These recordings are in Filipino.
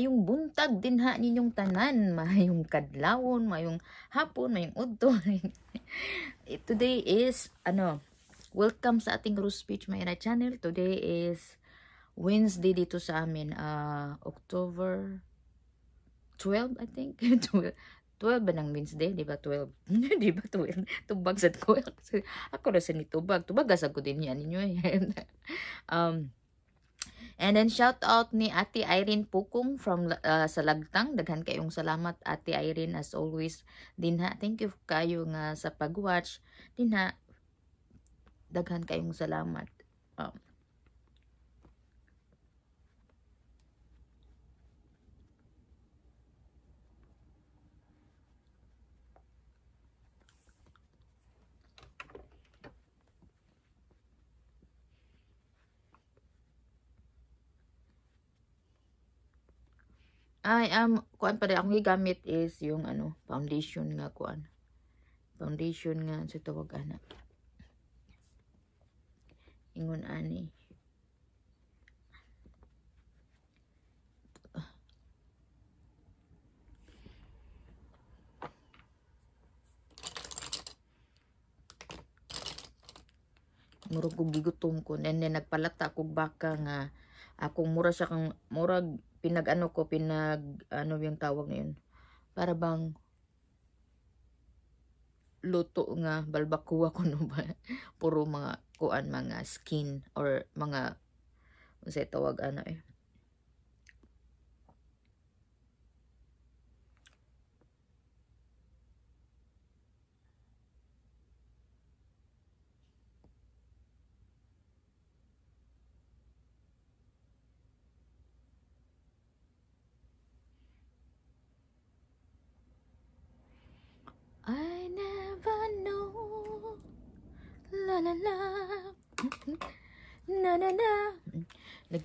Mayong buntag din ha ninyong tanan. Mayong kadlawon, mayong hapon, mayong udton. Today is, ano, welcome sa ating Rose Speech Mayra channel. Today is Wednesday dito sa amin. Uh, October 12, I think. 12, 12 ba ng Wednesday? Di ba 12? di ba 12? Tubag sa 12. Ako na sa ni Tubag. Tubag asag ko din yan ninyo. Eh. um, And then shout out ni Ate Irene Pukong from uh, sa Lagtang. Daghan kayong salamat Ate Irene as always. Din ha, thank you kayo nga sa pag-watch. ha, daghan kayong salamat. Um, ay am um, kuan pa akong gigamit is yung ano foundation nga kuan foundation nga sa tawag ana ingon ani murag gigutom ko nene nagpalata kog baka nga akong mura siya kang murag pinag-ano ko, pinag, ano yung tawag na yun. Para bang, luto nga, balbakuha ko no ba? Puro mga, kuan, mga skin, or mga, kung sa tawag, ano eh.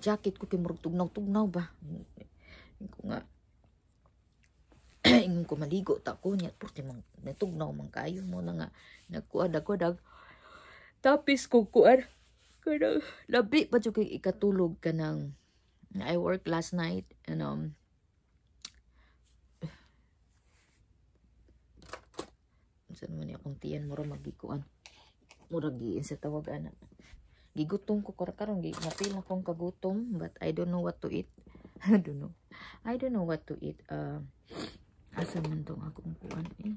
jacket ko kay murag tugnaw-tugnaw ba. Ko nga ingon ko maligo ta ko niya purti mang natugnaw man kayo mo na nga nagkuad ako dag tapis ko kuan kanang labi pa jud kay ikatulog kanang I work last night and um saan man akong tiyan mura magikuan mura giin sa tawag anak gigutom ko kar karon gi mapil na kong kagutom but I don't know what to eat I don't know I don't know what to eat uh, asa man tong akong kuan eh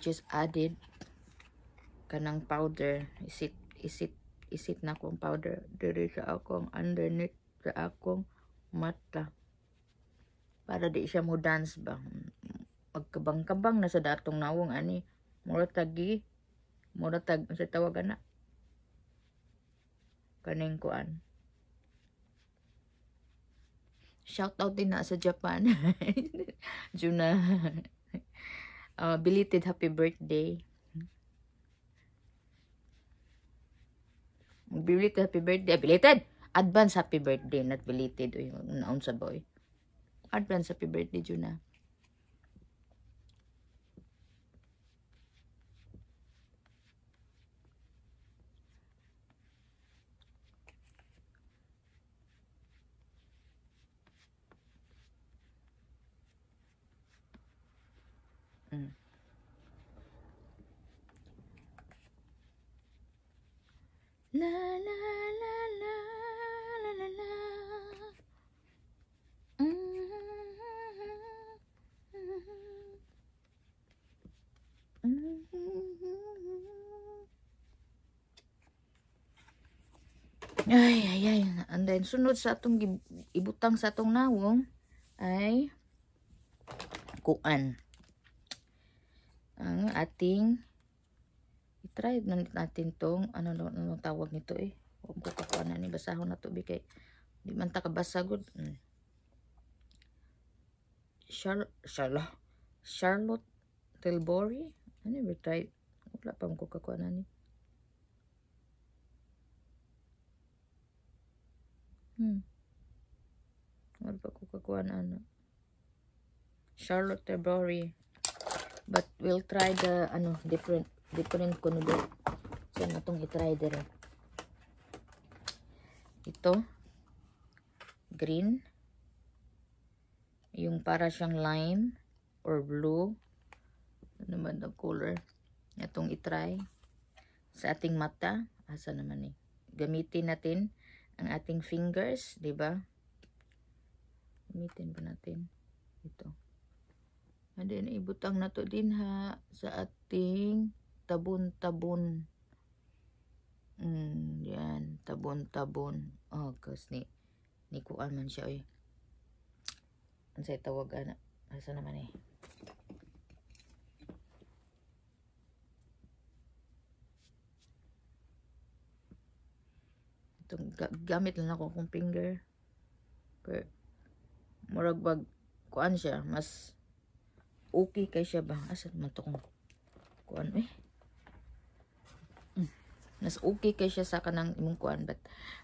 just added kanang powder is it is it isip na akong powder diri sa akong underneath sa akong mata para di siya mo dance ba magkabang-kabang na sa datong nawong ani muratagi muratag ano sa tawagan na kaning kuan shout out din na sa Japan Juna uh, belated happy birthday Belated happy birthday. Belated! Advance happy birthday. Not belated. Yung naon sa boy. Advance happy birthday, Juna. La la la la la la la. Mm-hmm. Ay, ay, ay. And then, sunod sa atong ibutang sa atong nawong ay kuan ang ating try natin tong ano ano, tawag nito eh huwag ko kakuha na ni eh. basahon na tubig kay di man takabasa good hmm. Char Charlotte Charlotte Tilbury I never tried wala pa ko kakuha ni eh. hmm wala pa ko kakuha ano Charlotte Tilbury but we'll try the ano different different kunulo. So, na ano itong itry dire. Ito, green, yung para siyang lime or blue, ano ba ang color, itong itry sa ating mata, asa naman eh. Gamitin natin ang ating fingers, di ba? Gamitin pa natin ito. And then, ibutang na to din ha sa ating tabon-tabon. Mm, yan, tabon-tabon. Oh, cause ni, ni kuan man siya, oy. Ang sa'yo tawagan, asa naman eh. Ito, gamit lang ako kung finger. Pero, murag bag, kuan siya, mas okay kay siya ba? Asa man to kung kuan, eh. Mas okay kay siya sa kanang imong kuan but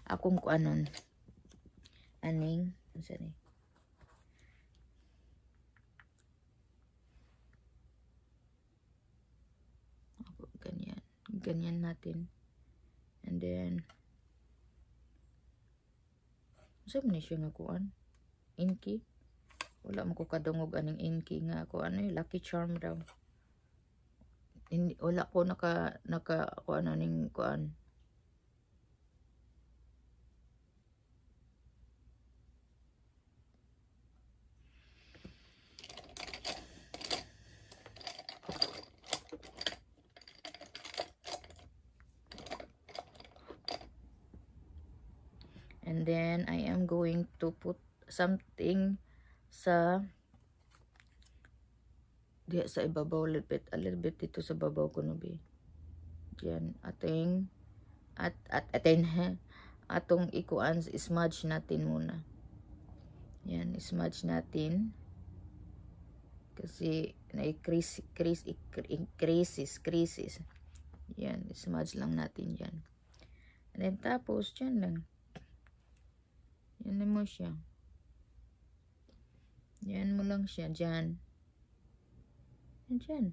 akong kuanon aning unsa ano ni ganyan ganyan natin and then unsa man siya nga kuan inki wala mo ko kadungog aning inki nga ako ano eh. lucky charm daw hindi wala ko naka naka ko ano ning kuan And then I am going to put something sa diha sa ibabaw a little bit, a little bit dito sa babaw ko nubi. Diyan ating at at atin atong ikuan smudge natin muna. Yan, smudge natin. Kasi na increase crease, increases, Yan, smudge lang natin yan. And then tapos, yan lang. Yan mo siya. Yan mo lang siya, dyan na dyan.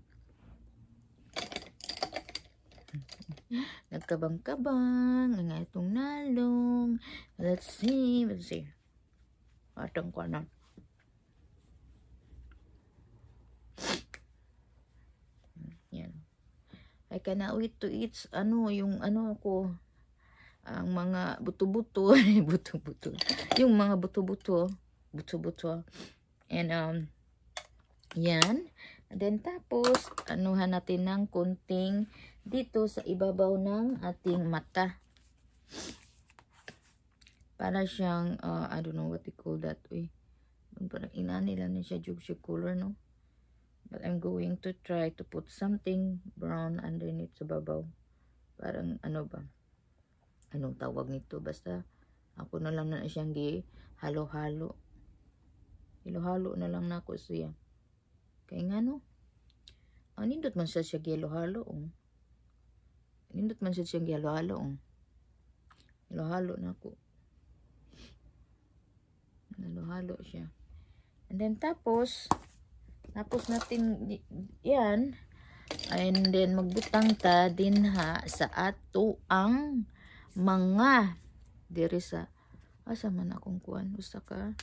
Nagkabang-kabang. Ang itong nalong. Let's see. Let's see. Atang ko na. Yan. I cannot wait to eat ano, yung ano ko ang mga buto-buto, buto-buto. yung mga buto-buto, buto-buto. And um yan then tapos, anuhan natin ng kunting dito sa ibabaw ng ating mata. Para siyang, uh, I don't know what they call that. Uy, parang ina nila na siya jugsy color, no? But I'm going to try to put something brown underneath sa babaw. Parang ano ba? Anong tawag nito? Basta ako na lang na siyang gi halo-halo. Hilo-halo na lang na ako siya. Kaya nga no, ang ah, nindot man siya siya gelo-halo ong. Oh. Um. Nindot man siya siya gelo-halo ong. Oh. halo na ako. Halo-halo siya. And then tapos, tapos natin yan. And then magbutang ta din ha sa ato ang mga diri sa asa ah, man akong kuan usa ka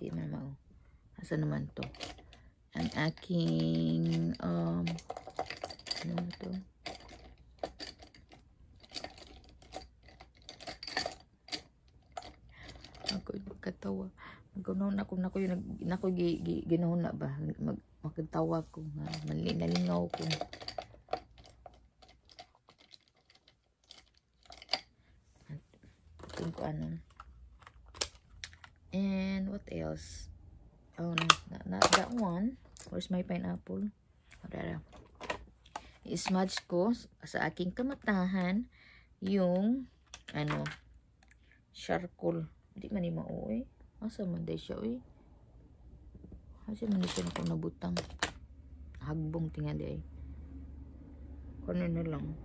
Hindi na mao. Oh. Asa naman to? Ang aking, um, ano na to? Ako magkatawa. Magkatawa na ako na ako yung nako ginahuna ba? Mag, magkatawa ko. Malinalingaw ko. At, ko, ano na. Where's my pineapple? Arara. I-smudge ko sa aking kamatahan yung ano charcoal. Hindi man ni mao eh. Asa man day siya eh. Asa man day siya ako nabutang. Hagbong tingali eh. Kano na lang.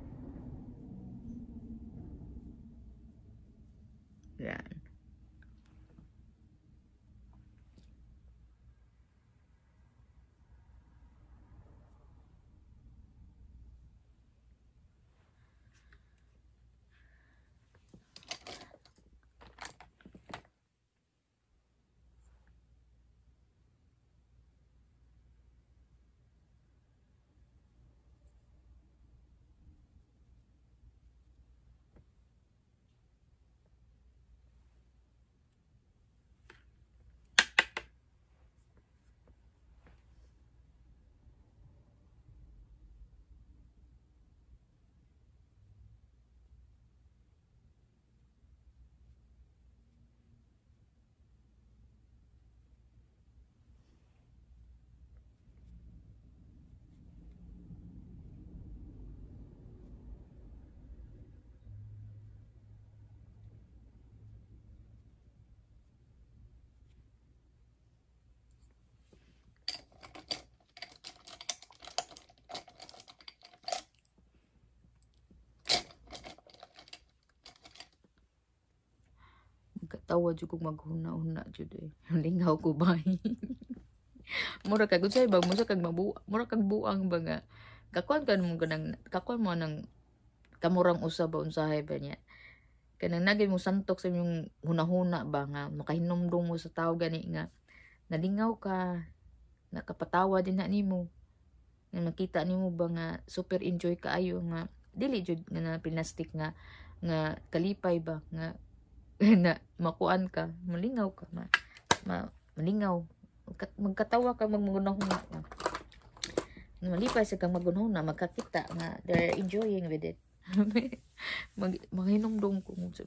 tawa jud kog maghuna-huna jud eh. Lingaw ko ba? mura kag unsay ba mo kag mabu mura kag buang ba nga kakuan kan mo ganang kakuan mo nang kamurang usa ba unsahay ba niya kanang nagay mo santok sa imong hunahuna ba nga makahinomdong mo sa tawo gani nga nalingaw ka nakapatawa din na nimo nga makita nimo ba nga super enjoy ka ayo nga dili jud nga na plastic nga nga kalipay ba nga na makuan ka, malingaw ka, ma, ma malingaw. magkatawa ka, magmagunahon ka. Malipay sa kang magunahon na, magkakita na, they're enjoying with it. Mag, maghinomdom ko mo sa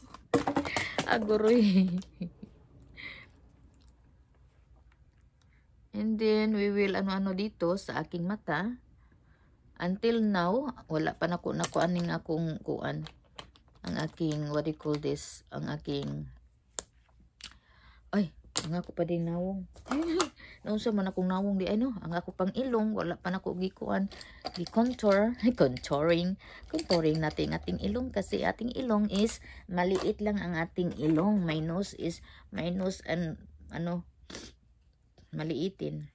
Aguroy. And then, we will ano-ano dito sa aking mata. Until now, wala pa na ko nakuan akong kuan ang aking, what do you call this, ang aking, ay, ang ako pa din nawong. Naunsa man akong nawong di ano, ang ako pang ilong, wala pa na nako gikuan, di contour contouring, contouring natin ating ilong kasi ating ilong is maliit lang ang ating ilong. My nose is my nose and ano maliitin.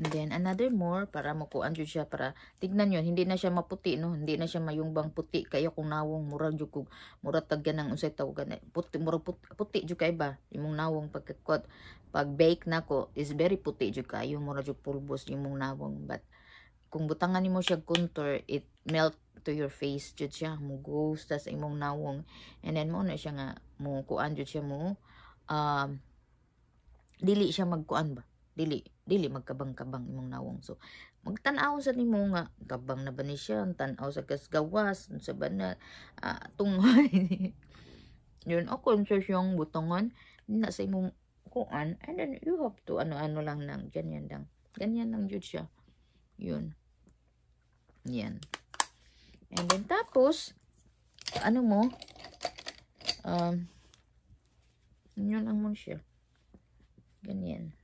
And then, another more, para mukuan dyan siya, para tignan yon hindi na siya maputi, no? Hindi na siya mayungbang puti, kaya kung nawong mura dyan kung mura tagyan ng usay tawagan, puti, mura puti, puti dyan kay ba? Yung nawong pagkakot, pag bake na ko, is very puti dyan kayo, mura dyan pulbos yung nawong, but kung butangan mo siya contour, it melt to your face jud siya mo ghost tas imong nawong and then mo na siya nga mo kuan jud siya mo um, dili siya magkuan ba dili dili magkabang-kabang imong nawong so magtanaw sa nimo nga kabang na ba ni siya tanaw sa kasgawas sa bana uh, ah, tunghay yun o conscious yung butongon na sa imong kuan and then you have to ano-ano lang nang ganyan lang ganyan lang jud siya yun yan and then tapos ano mo um yun lang mo siya ganyan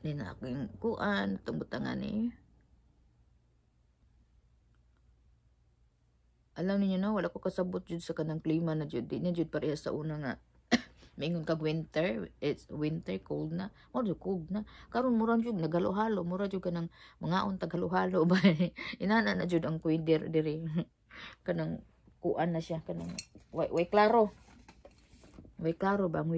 Hindi na ako yung kuan, tumutangan eh. Alam niyo na, wala ko kasabot jud sa kanang klima na jud. Di jud pareha sa una nga. Mingon kag winter, it's winter, cold na. Mo jud cold na. Karon mura jud nagaluhalo. mura jud kanang mga untag halo-halo ba. Inana na jud ang kuider diri. kanang kuan na siya kanang way, way klaro. Way klaro ba mo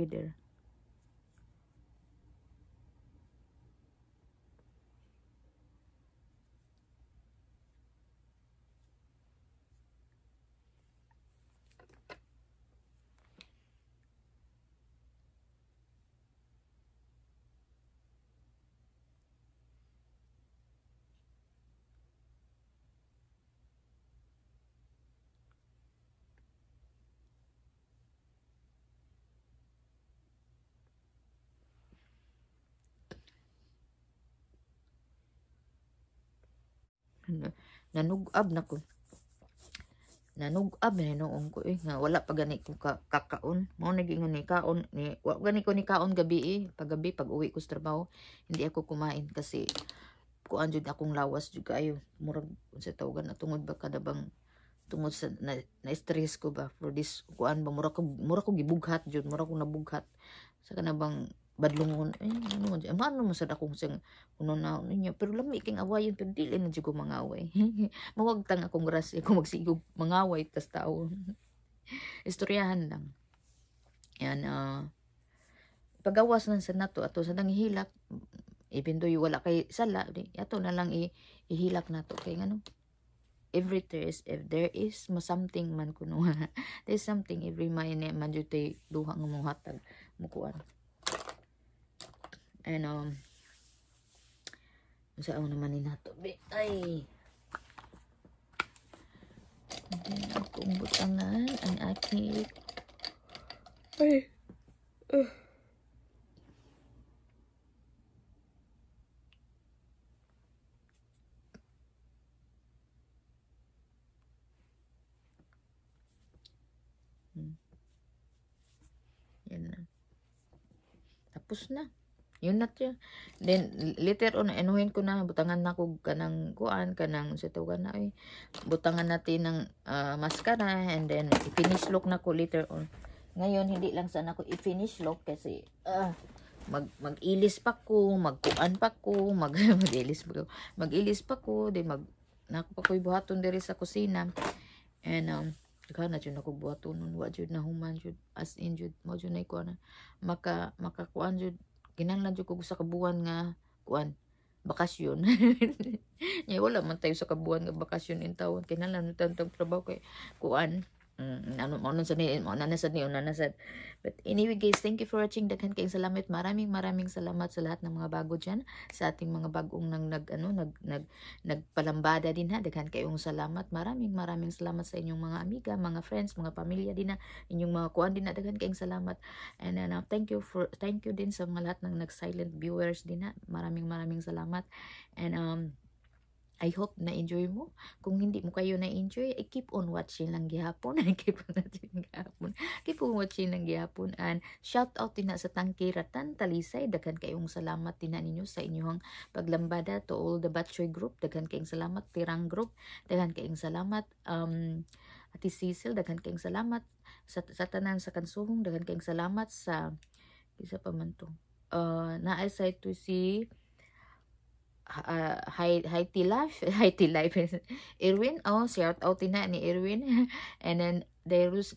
Ano? nanugab na ko nanugab na noong ko eh nga wala pa gani ko ka kakaon mao naging ni ano, eh, kaon ni eh, wala gani ko ni kaon gabi eh paggabi pag uwi ko sa trabaho hindi ako kumain kasi kuan jud akong lawas jud kayo murag unsa tawagan na tungod ba kada bang tungod sa na, na stress ko ba for this kuan ba mura ko mura ko gibughat jud mura ko nabughat sa kanabang badlungon ay ano man ano man sad akong sing kuno na ninyo pero lami king awayon pero dili na jud ko mangaway mawagtang akong grasya ko magsigog mangaway tas tao istoryahan lang yan uh, ah, pagawas lang sa nato ato sa nanghilak even though wala kay sala ato na lang ihilak nato kay ngano every there is if there is mo something man kuno there's something every man man jud tay duha nga hatag mo kuan and um sa ako naman inatubi ay hindi na kung butangan ang aking ay uh. Hmm. Yan na. Tapos na. Yun na to. Then, later on, enuhin ko na, butangan na ko kanang kuan, kanang situgan na, ay, butangan natin ng uh, ah, mascara, and then, i-finish look na ko later on. Ngayon, hindi lang sana ko i-finish look kasi, uh, mag magilis pa ko, magkuan pa ko, mag mag-ilis pa ko, mag-ilis pa ko, di mag nako pa koy buhaton diri sa kusina. And um, kana jud ako buhaton nun wa jud na human jud as in jud mo jud na ko na maka maka kuan jud kinahanglan jud ko sa kabuan nga kuan bakasyon. Nya wala man tayo sa kabuan nga bakasyon in taon. Kinahanglan tantang trabaho kay kuan. Mm, ano ano sa ni ano na sa ni ano na sa but anyway guys thank you for watching daghan kayong salamat maraming maraming salamat sa lahat ng mga bago diyan sa ating mga bagong nang nag ano nag nag nagpalambada din ha daghan kayong salamat maraming maraming salamat sa inyong mga amiga mga friends mga pamilya din ha inyong mga kuan din ha daghan kayong salamat and uh, thank you for thank you din sa mga lahat ng nag silent viewers din ha maraming maraming salamat and um I hope na-enjoy mo. Kung hindi mo kayo na-enjoy, I eh, keep on watching lang gihapon. I keep on watching gihapon. Keep on watching lang gihapon. And shout out din sa Tangkiratan, Talisay. Daghan kayong salamat din ninyo sa inyong paglambada to all the Batchoy Group. Daghan kayong salamat, Tirang Group. Daghan kayong salamat, um, Ati Cecil. Daghan kayong salamat sa, sa Tanan sa Kansuhong. Daghan kayong salamat sa, isa pa man to. Uh, na-aside to see uh, high high life high tea life Irwin oh shout out tina ni Irwin and then Dairus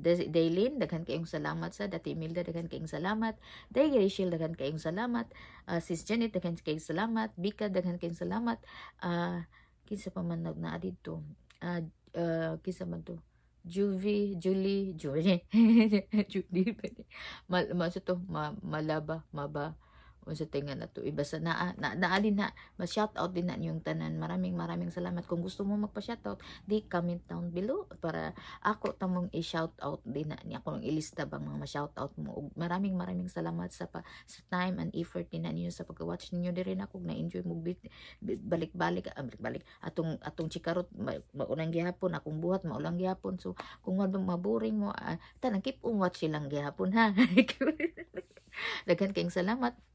Daylin daghan kayong salamat sa Dati Milda daghan kayong salamat Day Rachel daghan kayong salamat uh, Sis Janet daghan kayong salamat Bika daghan kayong salamat uh, kinsa pa man na dito uh, uh, kinsa man to Juvi, Julie, Julie, Julie, Mal, ma, to, ma, malaba, maba, mo sa tinga na to. Iba sa na, na, na, na, na ma-shout out din na yung tanan. Maraming maraming salamat. Kung gusto mo magpa-shout out, di comment down below para ako tamong i-shout out din na niya kung ilista bang mga ma-shout out mo. Ug maraming maraming salamat sa pa, sa time and effort din na sa pag watch ninyo diri na kung na-enjoy mo balik-balik ah, balik-balik atong atong chikarot ma, maunang gihapon akong buhat maulang gihapon. So kung wala maboring mo uh, ah, tanang keep on watch silang gihapon ha. Daghan kayong salamat.